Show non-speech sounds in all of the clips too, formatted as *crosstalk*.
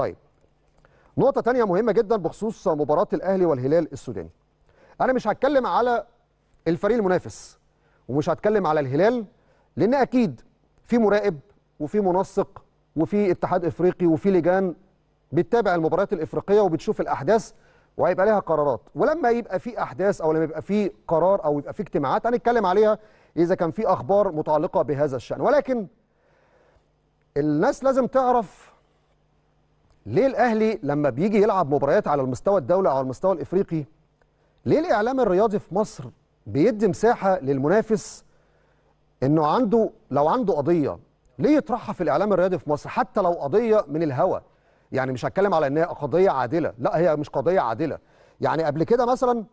طيب نقطة تانية مهمة جدا بخصوص مباراة الأهلي والهلال السوداني أنا مش هتكلم على الفريق المنافس ومش هتكلم على الهلال لأن أكيد في مراقب وفي منسق وفي اتحاد إفريقي وفي لجان بتتابع المباريات الإفريقية وبتشوف الأحداث وهيبقى لها قرارات ولما يبقى في أحداث أو لما يبقى في قرار أو يبقى في اجتماعات هنتكلم عليها إذا كان في أخبار متعلقة بهذا الشأن ولكن الناس لازم تعرف ليه الاهلي لما بيجي يلعب مباريات على المستوى الدولي او على المستوى الافريقي ليه الاعلام الرياضي في مصر بيدي مساحه للمنافس انه عنده لو عنده قضيه ليه يطرحها في الاعلام الرياضي في مصر حتى لو قضيه من الهوى يعني مش هتكلم على انها قضيه عادله لا هي مش قضيه عادله يعني قبل كده مثلا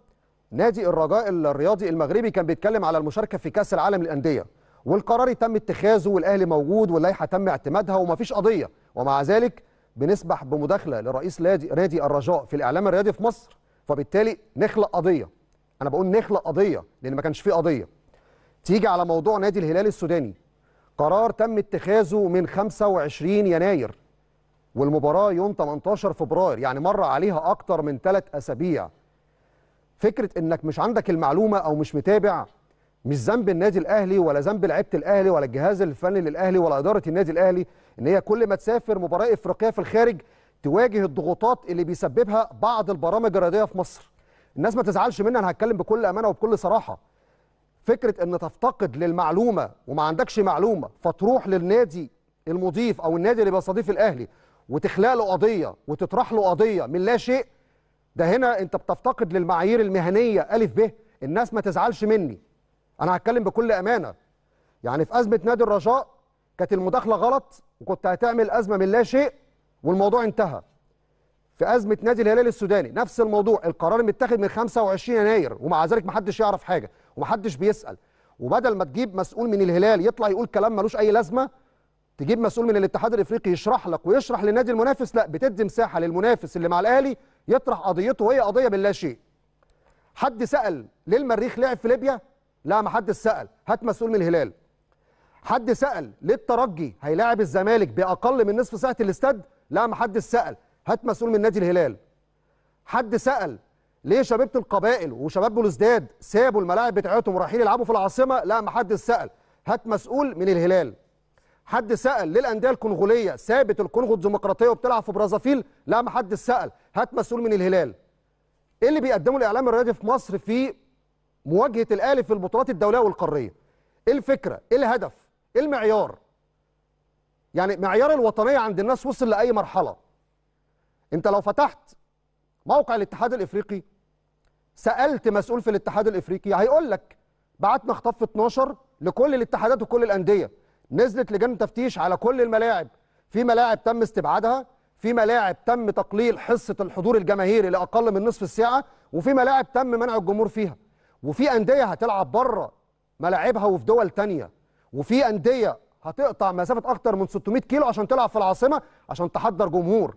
نادي الرجاء الرياضي المغربي كان بيتكلم على المشاركه في كاس العالم للانديه والقرار تم اتخاذه والاهلي موجود واللائحه تم اعتمادها ومفيش قضيه ومع ذلك بنسبح بمداخله لرئيس نادي الرجاء في الاعلام الرياضي في مصر فبالتالي نخلق قضيه انا بقول نخلق قضيه لان ما كانش في قضيه تيجي على موضوع نادي الهلال السوداني قرار تم اتخاذه من 25 يناير والمباراه يوم 18 فبراير يعني مر عليها اكتر من ثلاث اسابيع فكره انك مش عندك المعلومه او مش متابع مش ذنب النادي الاهلي ولا ذنب لعيبه الاهلي ولا الجهاز الفني للاهلي ولا اداره النادي الاهلي ان هي كل ما تسافر مباراه افريقيه في الخارج تواجه الضغوطات اللي بيسببها بعض البرامج الرياضيه في مصر. الناس ما تزعلش مني انا هتكلم بكل امانه وبكل صراحه. فكره ان تفتقد للمعلومه وما عندكش معلومه فتروح للنادي المضيف او النادي اللي بيستضيف الاهلي وتخلق له قضيه وتطرح له قضيه من لا شيء ده هنا انت بتفتقد للمعايير المهنيه الف ب الناس ما تزعلش مني انا هتكلم بكل امانه يعني في ازمه نادي الرجاء كانت المداخله غلط وكنت هتعمل ازمه من لا شيء والموضوع انتهى في ازمه نادي الهلال السوداني نفس الموضوع القرار متاخد من 25 يناير ومع ذلك محدش يعرف حاجه ومحدش بيسال وبدل ما تجيب مسؤول من الهلال يطلع يقول كلام ملوش اي لازمه تجيب مسؤول من الاتحاد الافريقي يشرح لك ويشرح للنادي المنافس لا بتدي مساحه للمنافس اللي مع الاهلي يطرح قضيته وهي قضيه باللا شيء حد سال ليه المريخ لعب في ليبيا لا ما حد سال هات مسؤول من الهلال حد سال ليه الترجي هيلاعب الزمالك باقل من نصف ساعه الاستاد لا ما حد سال هات مسؤول من نادي الهلال حد سال ليه شبيبه القبائل وشباب بلوزداد سابوا الملاعب بتاعتهم ورايحين يلعبوا في العاصمه لا ما حد سال هات مسؤول من الهلال حد سال ليه الانديه الكونغوليه سابت الكونغو الديمقراطيه وبتلعب في برازافيل لا ما حد سال هات مسؤول من الهلال ايه اللي بيقدمه الاعلام الرياضي في مصر في مواجهه الاهلي في البطولات الدوليه والقاريه ايه الفكره ايه الهدف ايه المعيار يعني معيار الوطنيه عند الناس وصل لاي مرحله انت لو فتحت موقع الاتحاد الافريقي سالت مسؤول في الاتحاد الافريقي هيقول لك بعتنا خطاب 12 لكل الاتحادات وكل الانديه نزلت لجنه تفتيش على كل الملاعب في ملاعب تم استبعادها في ملاعب تم تقليل حصه الحضور الجماهيري لاقل من نصف الساعه وفي ملاعب تم منع الجمهور فيها وفي انديه هتلعب بره ملاعبها وفي دول تانية وفي انديه هتقطع مسافه اكتر من 600 كيلو عشان تلعب في العاصمه عشان تحضر جمهور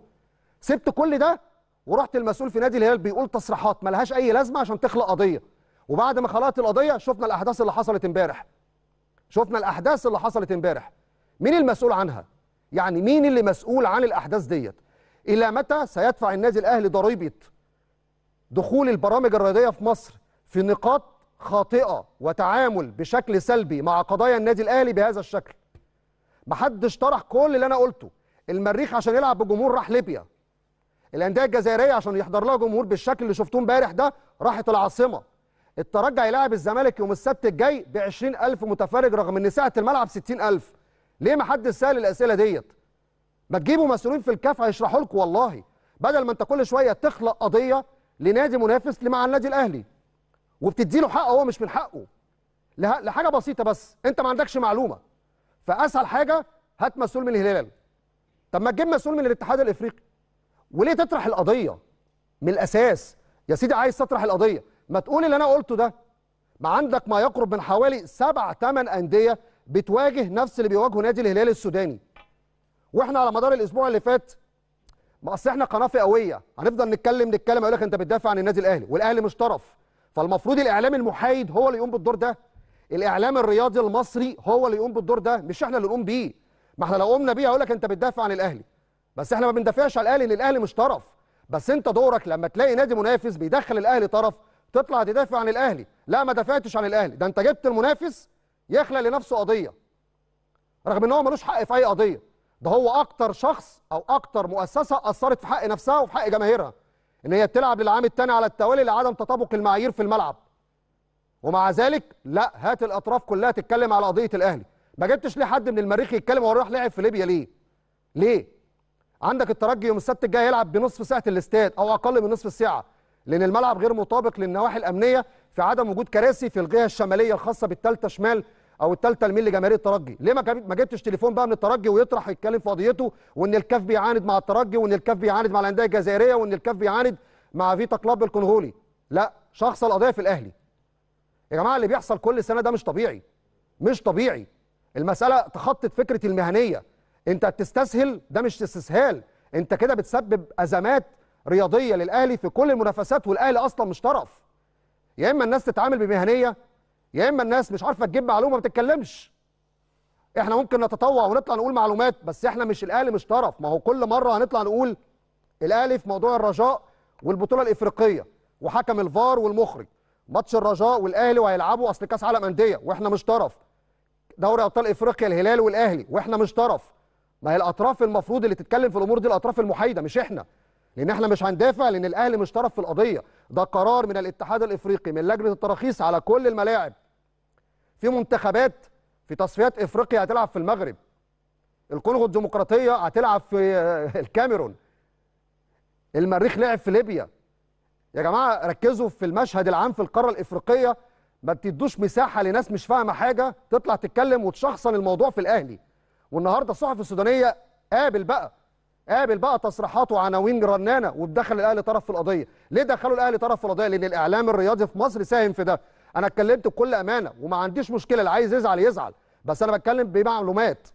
سبت كل ده ورحت المسؤول في نادي الهلال بيقول تصريحات ملهاش اي لازمه عشان تخلق قضيه وبعد ما خلقت القضيه شفنا الاحداث اللي حصلت امبارح شفنا الاحداث اللي حصلت امبارح مين المسؤول عنها يعني مين اللي مسؤول عن الاحداث ديت الى متى سيدفع النادي الاهلي ضريبه دخول البرامج الرياضيه في مصر في نقاط خاطئه وتعامل بشكل سلبي مع قضايا النادي الاهلي بهذا الشكل محدش طرح كل اللي انا قلته المريخ عشان يلعب بجمهور راح ليبيا الانديه الجزائريه عشان يحضر لها جمهور بالشكل اللي شفتوه امبارح ده راحت العاصمه الترجي هيلاعب الزمالك يوم السبت الجاي ب 20000 متفرج رغم ان سعه الملعب 60000 ليه ما حدش سال الاسئله ديت ما تجيبوا مسؤولين في الكاف هيشرحوا لكم والله بدل ما انت كل شويه تخلق قضيه لنادي منافس مع النادي الاهلي وبتدي له حقه هو مش من حقه لحاجه بسيطه بس انت ما عندكش معلومه فاسهل حاجه هات مسؤول من الهلال طب ما تجيب مسؤول من الاتحاد الافريقي وليه تطرح القضيه من الاساس يا سيدي عايز تطرح القضيه ما تقول اللي انا قلته ده ما عندك ما يقرب من حوالي سبع ثمان انديه بتواجه نفس اللي بيواجهه نادي الهلال السوداني واحنا على مدار الاسبوع اللي فات ما اصل احنا قناه فئويه هنفضل نتكلم نتكلم اقول لك انت بتدافع عن النادي الاهلي والاهلي مش طرف فالمفروض الاعلام المحايد هو اللي يقوم بالدور ده الاعلام الرياضي المصري هو اللي يقوم بالدور ده مش احنا اللي نقوم بيه ما احنا لو قمنا بيه هقول لك انت بتدافع عن الاهلي بس احنا ما بندافعش عن الاهلي ان الاهلي مش طرف بس انت دورك لما تلاقي نادي منافس بيدخل الاهلي طرف تطلع تدافع عن الاهلي لا ما دافعتش عن الاهلي ده انت جبت المنافس يخلق لنفسه قضيه رغم ان هو ملوش حق في اي قضيه ده هو اكتر شخص او اكتر مؤسسه اثرت في حق نفسها وفي حق جماهيرها ان هي بتلعب للعام الثاني على التوالي لعدم تطابق المعايير في الملعب ومع ذلك لا هات الاطراف كلها تتكلم على قضيه الاهلي ما جبتش ليه حد من المريخ يتكلم هو راح لعب في ليبيا ليه ليه عندك الترجي يوم السبت الجاي يلعب بنصف ساعه الاستاد او اقل من نصف الساعه لان الملعب غير مطابق للنواحي الامنيه في عدم وجود كراسي في الجهه الشماليه الخاصه بالثالثه شمال او الثالثه الميل لجماهير الترجي ليه ما جبتش تليفون بقى من الترجي ويطرح يتكلم في قضيته وان الكاف بيعاند مع الترجي وان الكاف بيعاند مع الانديه الجزائريه وان الكاف بيعاند مع فيتا كلاب الكونغولي لا شخص القضيه في الاهلي يا جماعه اللي بيحصل كل سنه ده مش طبيعي مش طبيعي المساله تخطت فكره المهنيه انت بتستسهل ده مش استسهال انت كده بتسبب ازمات رياضيه للاهلي في كل المنافسات والاهلي اصلا مش طرف يا اما الناس تتعامل بمهنيه يا اما الناس مش عارفه تجيب معلومه ما بتتكلمش احنا ممكن نتطوع ونطلع نقول معلومات بس احنا مش الاهلي مش طرف ما هو كل مره هنطلع نقول الاهلي في موضوع الرجاء والبطوله الافريقيه وحكم الفار والمخرج ماتش الرجاء والاهلي وهيلعبوا اصل كاس عالم انديه واحنا مش طرف دوري ابطال افريقيا الهلال والاهلي واحنا مش طرف ما هي الاطراف المفروض اللي تتكلم في الامور دي الاطراف المحايده مش احنا لان احنا مش هندافع لان الاهلي مش طرف في القضيه ده قرار من الاتحاد الافريقي من لجنه التراخيص على كل الملاعب في منتخبات في تصفيات افريقيا هتلعب في المغرب الكونغو الديمقراطيه هتلعب في آه، *laughs* الكاميرون المريخ لعب في ليبيا يا جماعه ركزوا في المشهد العام في القاره الافريقيه ما بتدوش مساحه لناس مش فاهمه حاجه تطلع تتكلم وتشخصن الموضوع في الاهلي والنهارده الصحف السودانيه قابل بقى قابل بقى تصريحات وعناوين رنانه ودخل الاهلي طرف في القضيه ليه دخلوا الاهلي طرف في القضيه لان الاعلام الرياضي في مصر ساهم في ده انا اتكلمت بكل امانه وما عنديش مشكله اللي عايز يزعل يزعل بس انا بتكلم بمعلومات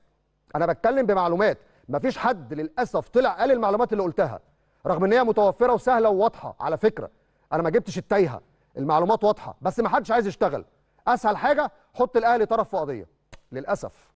انا بتكلم بمعلومات مفيش حد للاسف طلع قال المعلومات اللي قلتها رغم ان هي متوفره وسهله وواضحه على فكره انا ما جبتش التايهه المعلومات واضحه بس ما حدش عايز يشتغل اسهل حاجه حط الاهلي طرف في قضيه للاسف